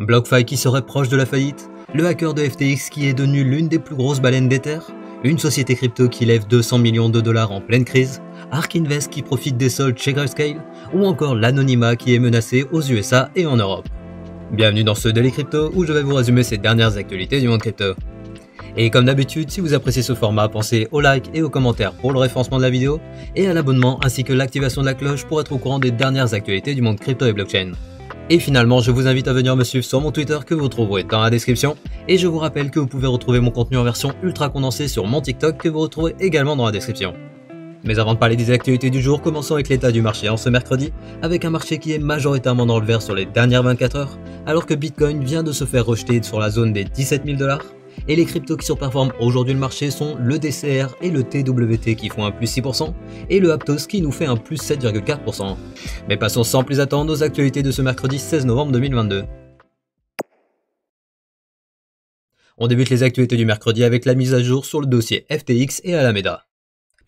BlockFi qui serait proche de la faillite, le hacker de FTX qui est devenu l'une des plus grosses baleines des terres, une société crypto qui lève 200 millions de dollars en pleine crise, Ark Invest qui profite des soldes chez Grayscale, ou encore l'anonymat qui est menacé aux USA et en Europe. Bienvenue dans ce Daily Crypto où je vais vous résumer ces dernières actualités du monde crypto. Et comme d'habitude, si vous appréciez ce format, pensez au like et aux commentaires pour le référencement de la vidéo, et à l'abonnement ainsi que l'activation de la cloche pour être au courant des dernières actualités du monde crypto et blockchain. Et finalement, je vous invite à venir me suivre sur mon Twitter que vous trouverez dans la description. Et je vous rappelle que vous pouvez retrouver mon contenu en version ultra condensée sur mon TikTok que vous retrouverez également dans la description. Mais avant de parler des actualités du jour, commençons avec l'état du marché en ce mercredi, avec un marché qui est majoritairement dans le vert sur les dernières 24 heures, alors que Bitcoin vient de se faire rejeter sur la zone des 17 000 dollars. Et les cryptos qui surperforment aujourd'hui le marché sont le DCR et le TWT qui font un plus 6%, et le Aptos qui nous fait un plus 7,4%. Mais passons sans plus attendre aux actualités de ce mercredi 16 novembre 2022. On débute les actualités du mercredi avec la mise à jour sur le dossier FTX et Alameda.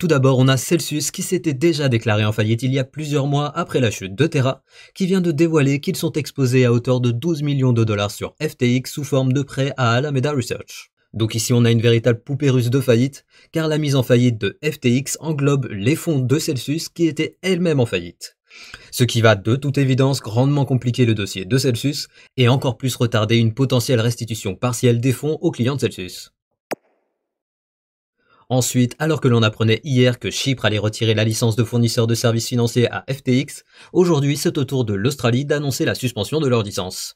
Tout d'abord, on a Celsius qui s'était déjà déclaré en faillite il y a plusieurs mois après la chute de Terra, qui vient de dévoiler qu'ils sont exposés à hauteur de 12 millions de dollars sur FTX sous forme de prêt à Alameda Research. Donc ici on a une véritable poupée russe de faillite, car la mise en faillite de FTX englobe les fonds de Celsius qui étaient elles-mêmes en faillite. Ce qui va de toute évidence grandement compliquer le dossier de Celsius et encore plus retarder une potentielle restitution partielle des fonds aux clients de Celsius. Ensuite, alors que l'on apprenait hier que Chypre allait retirer la licence de fournisseur de services financiers à FTX, aujourd'hui c'est au tour de l'Australie d'annoncer la suspension de leur licence.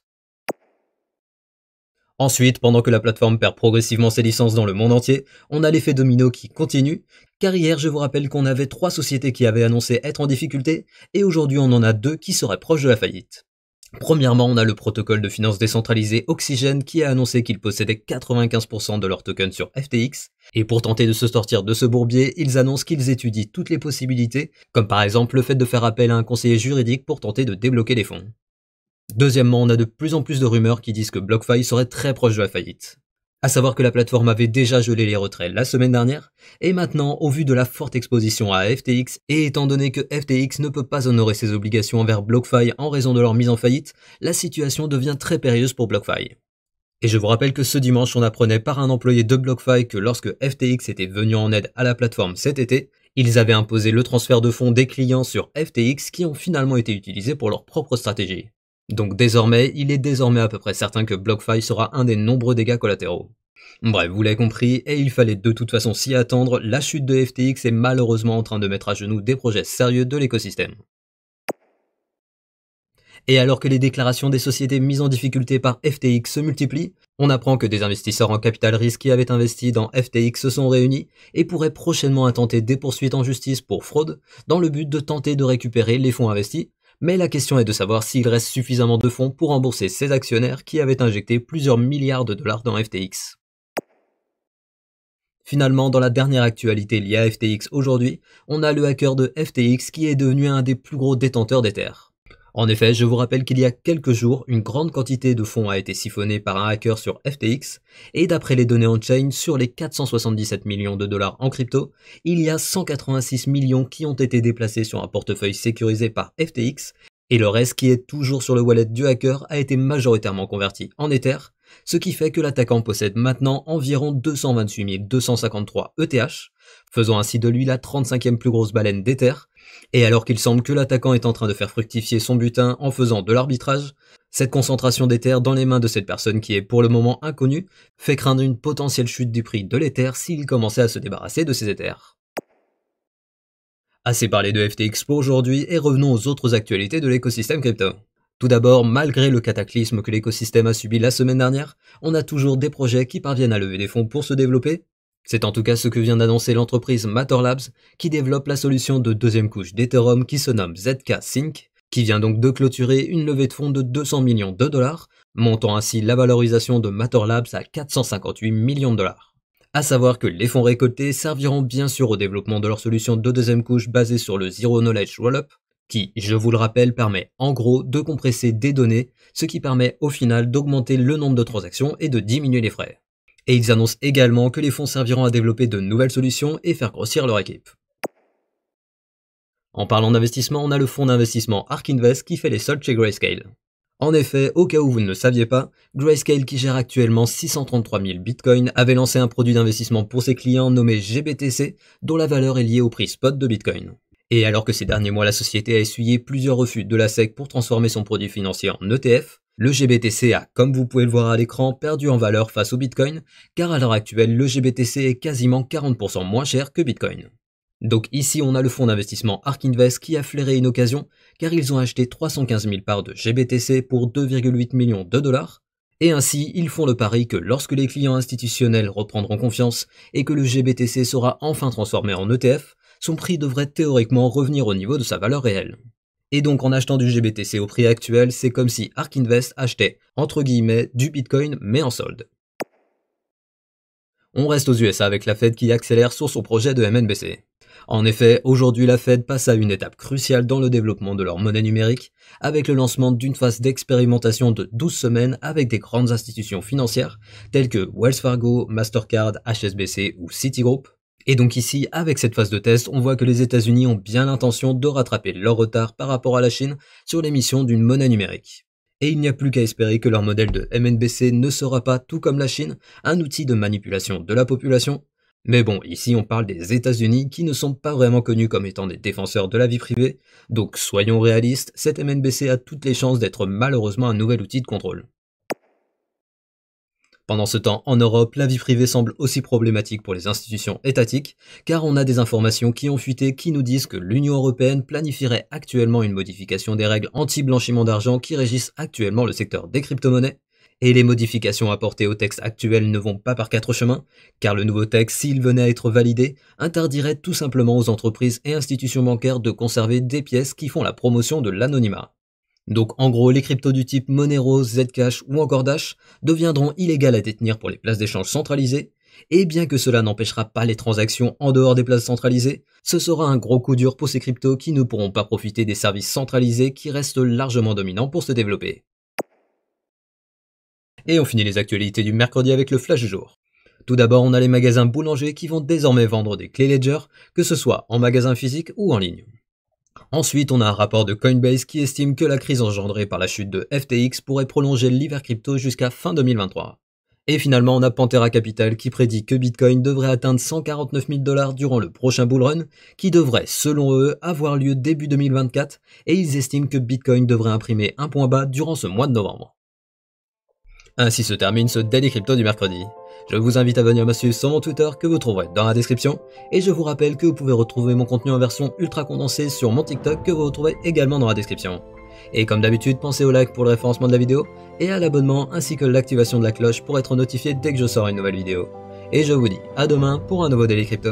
Ensuite, pendant que la plateforme perd progressivement ses licences dans le monde entier, on a l'effet domino qui continue, car hier je vous rappelle qu'on avait trois sociétés qui avaient annoncé être en difficulté, et aujourd'hui on en a deux qui seraient proches de la faillite. Premièrement, on a le protocole de finance décentralisée Oxygen qui a annoncé qu'ils possédait 95% de leurs tokens sur FTX. Et pour tenter de se sortir de ce bourbier, ils annoncent qu'ils étudient toutes les possibilités, comme par exemple le fait de faire appel à un conseiller juridique pour tenter de débloquer les fonds. Deuxièmement, on a de plus en plus de rumeurs qui disent que BlockFi serait très proche de la faillite. À savoir que la plateforme avait déjà gelé les retraits la semaine dernière, et maintenant, au vu de la forte exposition à FTX, et étant donné que FTX ne peut pas honorer ses obligations envers BlockFi en raison de leur mise en faillite, la situation devient très périlleuse pour BlockFi. Et je vous rappelle que ce dimanche, on apprenait par un employé de BlockFi que lorsque FTX était venu en aide à la plateforme cet été, ils avaient imposé le transfert de fonds des clients sur FTX qui ont finalement été utilisés pour leur propre stratégie. Donc désormais, il est désormais à peu près certain que BlockFi sera un des nombreux dégâts collatéraux. Bref, vous l'avez compris, et il fallait de toute façon s'y attendre, la chute de FTX est malheureusement en train de mettre à genoux des projets sérieux de l'écosystème. Et alors que les déclarations des sociétés mises en difficulté par FTX se multiplient, on apprend que des investisseurs en capital risque qui avaient investi dans FTX se sont réunis et pourraient prochainement intenter des poursuites en justice pour fraude dans le but de tenter de récupérer les fonds investis mais la question est de savoir s'il reste suffisamment de fonds pour rembourser ses actionnaires qui avaient injecté plusieurs milliards de dollars dans FTX. Finalement, dans la dernière actualité liée à FTX aujourd'hui, on a le hacker de FTX qui est devenu un des plus gros détenteurs des terres. En effet, je vous rappelle qu'il y a quelques jours, une grande quantité de fonds a été siphonnée par un hacker sur FTX, et d'après les données on-chain, sur les 477 millions de dollars en crypto, il y a 186 millions qui ont été déplacés sur un portefeuille sécurisé par FTX, et le reste qui est toujours sur le wallet du hacker a été majoritairement converti en Ether, ce qui fait que l'attaquant possède maintenant environ 228 253 ETH, faisant ainsi de lui la 35e plus grosse baleine d'Ether, et alors qu'il semble que l'attaquant est en train de faire fructifier son butin en faisant de l'arbitrage, cette concentration d'Ether dans les mains de cette personne qui est pour le moment inconnue fait craindre une potentielle chute du prix de l'éther s'il commençait à se débarrasser de ses Ethers. Assez parlé de FTX pour aujourd'hui et revenons aux autres actualités de l'écosystème crypto. Tout d'abord, malgré le cataclysme que l'écosystème a subi la semaine dernière, on a toujours des projets qui parviennent à lever des fonds pour se développer. C'est en tout cas ce que vient d'annoncer l'entreprise Matter Labs, qui développe la solution de deuxième couche d'Ethereum qui se nomme ZK Sync, qui vient donc de clôturer une levée de fonds de 200 millions de dollars, montant ainsi la valorisation de Matter Labs à 458 millions de dollars. À savoir que les fonds récoltés serviront bien sûr au développement de leur solution de deuxième couche basée sur le Zero Knowledge Rollup, qui, je vous le rappelle, permet en gros de compresser des données, ce qui permet au final d'augmenter le nombre de transactions et de diminuer les frais. Et ils annoncent également que les fonds serviront à développer de nouvelles solutions et faire grossir leur équipe. En parlant d'investissement, on a le fonds d'investissement ARK Invest qui fait les soldes chez Grayscale. En effet, au cas où vous ne le saviez pas, Grayscale, qui gère actuellement 633 000 bitcoins, avait lancé un produit d'investissement pour ses clients nommé GBTC, dont la valeur est liée au prix spot de bitcoin. Et alors que ces derniers mois, la société a essuyé plusieurs refus de la SEC pour transformer son produit financier en ETF, le GBTC a, comme vous pouvez le voir à l'écran, perdu en valeur face au Bitcoin, car à l'heure actuelle, le GBTC est quasiment 40% moins cher que Bitcoin. Donc ici, on a le fonds d'investissement ARK Invest qui a flairé une occasion, car ils ont acheté 315 000 parts de GBTC pour 2,8 millions de dollars, et ainsi, ils font le pari que lorsque les clients institutionnels reprendront confiance et que le GBTC sera enfin transformé en ETF, son prix devrait théoriquement revenir au niveau de sa valeur réelle. Et donc en achetant du GBTC au prix actuel, c'est comme si ARK Invest achetait, entre guillemets, du Bitcoin mais en solde. On reste aux USA avec la Fed qui accélère sur son projet de MNBC. En effet, aujourd'hui la Fed passe à une étape cruciale dans le développement de leur monnaie numérique, avec le lancement d'une phase d'expérimentation de 12 semaines avec des grandes institutions financières telles que Wells Fargo, Mastercard, HSBC ou Citigroup, et donc ici, avec cette phase de test, on voit que les États-Unis ont bien l'intention de rattraper leur retard par rapport à la Chine sur l'émission d'une monnaie numérique. Et il n'y a plus qu'à espérer que leur modèle de MNBC ne sera pas, tout comme la Chine, un outil de manipulation de la population. Mais bon, ici on parle des États-Unis qui ne sont pas vraiment connus comme étant des défenseurs de la vie privée, donc soyons réalistes, cette MNBC a toutes les chances d'être malheureusement un nouvel outil de contrôle. Pendant ce temps, en Europe, la vie privée semble aussi problématique pour les institutions étatiques, car on a des informations qui ont fuité qui nous disent que l'Union européenne planifierait actuellement une modification des règles anti-blanchiment d'argent qui régissent actuellement le secteur des crypto-monnaies, et les modifications apportées au texte actuel ne vont pas par quatre chemins, car le nouveau texte, s'il venait à être validé, interdirait tout simplement aux entreprises et institutions bancaires de conserver des pièces qui font la promotion de l'anonymat. Donc en gros, les cryptos du type Monero, Zcash ou encore Dash deviendront illégales à détenir pour les places d'échange centralisées, et bien que cela n'empêchera pas les transactions en dehors des places centralisées, ce sera un gros coup dur pour ces cryptos qui ne pourront pas profiter des services centralisés qui restent largement dominants pour se développer. Et on finit les actualités du mercredi avec le flash du jour. Tout d'abord, on a les magasins boulangers qui vont désormais vendre des clés Ledger, que ce soit en magasin physique ou en ligne. Ensuite, on a un rapport de Coinbase qui estime que la crise engendrée par la chute de FTX pourrait prolonger l'hiver crypto jusqu'à fin 2023. Et finalement, on a Pantera Capital qui prédit que Bitcoin devrait atteindre 149 000 dollars durant le prochain bull run, qui devrait, selon eux, avoir lieu début 2024, et ils estiment que Bitcoin devrait imprimer un point bas durant ce mois de novembre. Ainsi se termine ce Daily Crypto du mercredi. Je vous invite à venir me suivre sur mon Twitter que vous trouverez dans la description. Et je vous rappelle que vous pouvez retrouver mon contenu en version ultra condensée sur mon TikTok que vous retrouverez également dans la description. Et comme d'habitude, pensez au like pour le référencement de la vidéo et à l'abonnement ainsi que l'activation de la cloche pour être notifié dès que je sors une nouvelle vidéo. Et je vous dis à demain pour un nouveau Daily Crypto.